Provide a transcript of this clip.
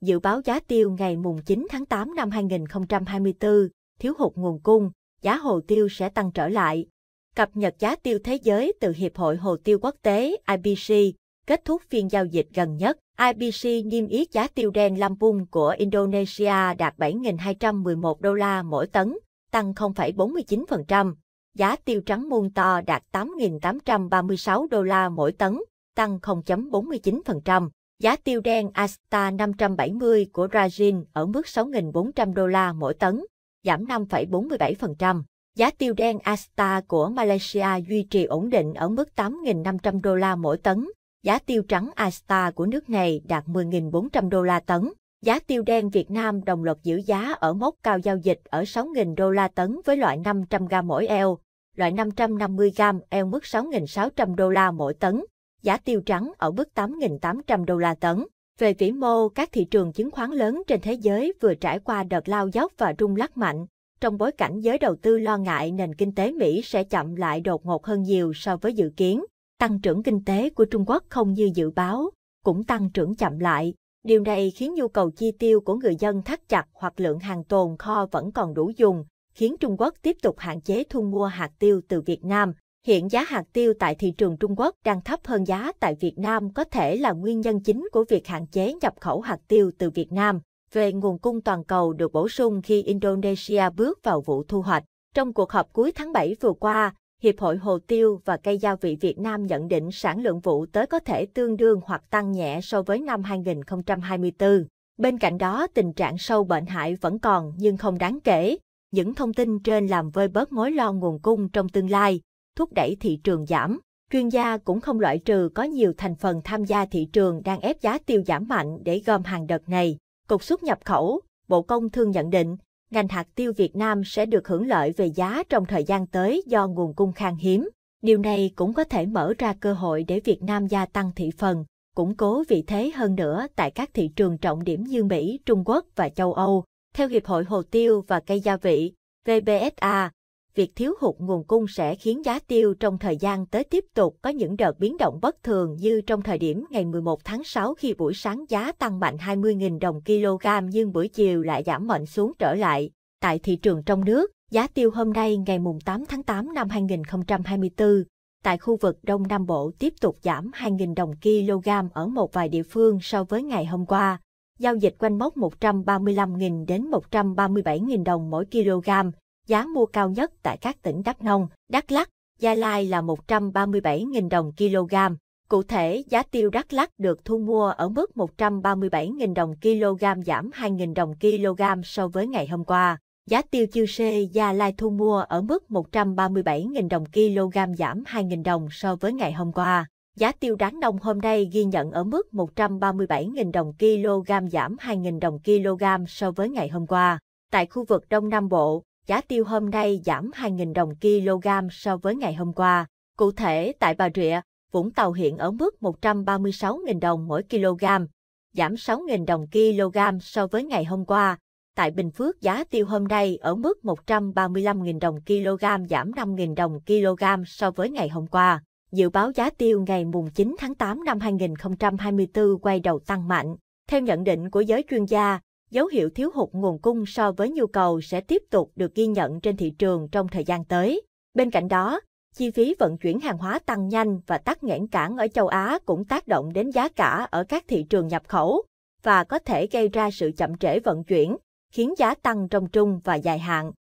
Dự báo giá tiêu ngày mùng 9 tháng 8 năm 2024, thiếu hụt nguồn cung, giá hồ tiêu sẽ tăng trở lại. Cập nhật giá tiêu thế giới từ Hiệp hội Hồ tiêu Quốc tế IBC, kết thúc phiên giao dịch gần nhất. IBC niêm yết giá tiêu đen Lampung của Indonesia đạt 7.211 đô la mỗi tấn, tăng 0,49%. Giá tiêu trắng muôn to đạt 8.836 đô la mỗi tấn, tăng 0,49%. Giá tiêu đen Asta 570 của Rajin ở mức 6.400 đô la mỗi tấn, giảm 5,47%. Giá tiêu đen Asta của Malaysia duy trì ổn định ở mức 8.500 đô la mỗi tấn. Giá tiêu trắng Asta của nước này đạt 10.400 đô la tấn. Giá tiêu đen Việt Nam đồng loạt giữ giá ở mốc cao giao dịch ở 6.000 đô la tấn với loại 500 g mỗi eo, loại 550 g eo mức 6.600 đô la mỗi tấn giá tiêu trắng ở mức 8.800 đô la tấn. Về vĩ mô, các thị trường chứng khoán lớn trên thế giới vừa trải qua đợt lao dốc và rung lắc mạnh, trong bối cảnh giới đầu tư lo ngại nền kinh tế Mỹ sẽ chậm lại đột ngột hơn nhiều so với dự kiến. Tăng trưởng kinh tế của Trung Quốc không như dự báo, cũng tăng trưởng chậm lại. Điều này khiến nhu cầu chi tiêu của người dân thắt chặt hoặc lượng hàng tồn kho vẫn còn đủ dùng, khiến Trung Quốc tiếp tục hạn chế thu mua hạt tiêu từ Việt Nam. Hiện giá hạt tiêu tại thị trường Trung Quốc đang thấp hơn giá tại Việt Nam có thể là nguyên nhân chính của việc hạn chế nhập khẩu hạt tiêu từ Việt Nam. Về nguồn cung toàn cầu được bổ sung khi Indonesia bước vào vụ thu hoạch. Trong cuộc họp cuối tháng 7 vừa qua, Hiệp hội Hồ tiêu và cây gia vị Việt Nam nhận định sản lượng vụ tới có thể tương đương hoặc tăng nhẹ so với năm 2024. Bên cạnh đó, tình trạng sâu bệnh hại vẫn còn nhưng không đáng kể. Những thông tin trên làm vơi bớt mối lo nguồn cung trong tương lai thúc đẩy thị trường giảm. Chuyên gia cũng không loại trừ có nhiều thành phần tham gia thị trường đang ép giá tiêu giảm mạnh để gom hàng đợt này. Cục xuất nhập khẩu, Bộ Công Thương nhận định, ngành hạt tiêu Việt Nam sẽ được hưởng lợi về giá trong thời gian tới do nguồn cung khan hiếm. Điều này cũng có thể mở ra cơ hội để Việt Nam gia tăng thị phần, củng cố vị thế hơn nữa tại các thị trường trọng điểm như Mỹ, Trung Quốc và châu Âu. Theo Hiệp hội Hồ tiêu và cây gia vị, VBSA, việc thiếu hụt nguồn cung sẽ khiến giá tiêu trong thời gian tới tiếp tục có những đợt biến động bất thường như trong thời điểm ngày 11 tháng 6 khi buổi sáng giá tăng mạnh 20.000 đồng kg nhưng buổi chiều lại giảm mạnh xuống trở lại. Tại thị trường trong nước, giá tiêu hôm nay ngày 8 tháng 8 năm 2024 tại khu vực Đông Nam Bộ tiếp tục giảm 2.000 đồng kg ở một vài địa phương so với ngày hôm qua. Giao dịch quanh mốc 135.000 đến 137.000 đồng mỗi kg, giá mua cao nhất tại các tỉnh Đắk Nông, Đắk Lắk, Gia Lai là 137.000 đồng kg. Cụ thể, giá tiêu Đắk Lắk được thu mua ở mức 137.000 đồng kg giảm 2.000 đồng kg so với ngày hôm qua. Giá tiêu Chiêu Sê Gia Lai thu mua ở mức 137.000 đồng kg giảm 2.000 đồng so với ngày hôm qua. Giá tiêu đáng nông hôm nay ghi nhận ở mức 137.000 đồng kg giảm 2.000 đồng kg so với ngày hôm qua. Tại khu vực Đông Nam Bộ, giá tiêu hôm nay giảm 2.000 đồng kg so với ngày hôm qua. Cụ thể, tại Bà Rịa, Vũng Tàu hiện ở mức 136.000 đồng mỗi kg, giảm 6.000 đồng kg so với ngày hôm qua. Tại Bình Phước, giá tiêu hôm nay ở mức 135.000 đồng kg, giảm 5.000 đồng kg so với ngày hôm qua. Dự báo giá tiêu ngày mùng 9 tháng 8 năm 2024 quay đầu tăng mạnh. Theo nhận định của giới chuyên gia, dấu hiệu thiếu hụt nguồn cung so với nhu cầu sẽ tiếp tục được ghi nhận trên thị trường trong thời gian tới. Bên cạnh đó, chi phí vận chuyển hàng hóa tăng nhanh và tắc nghẽn cảng ở châu Á cũng tác động đến giá cả ở các thị trường nhập khẩu và có thể gây ra sự chậm trễ vận chuyển, khiến giá tăng trong trung và dài hạn.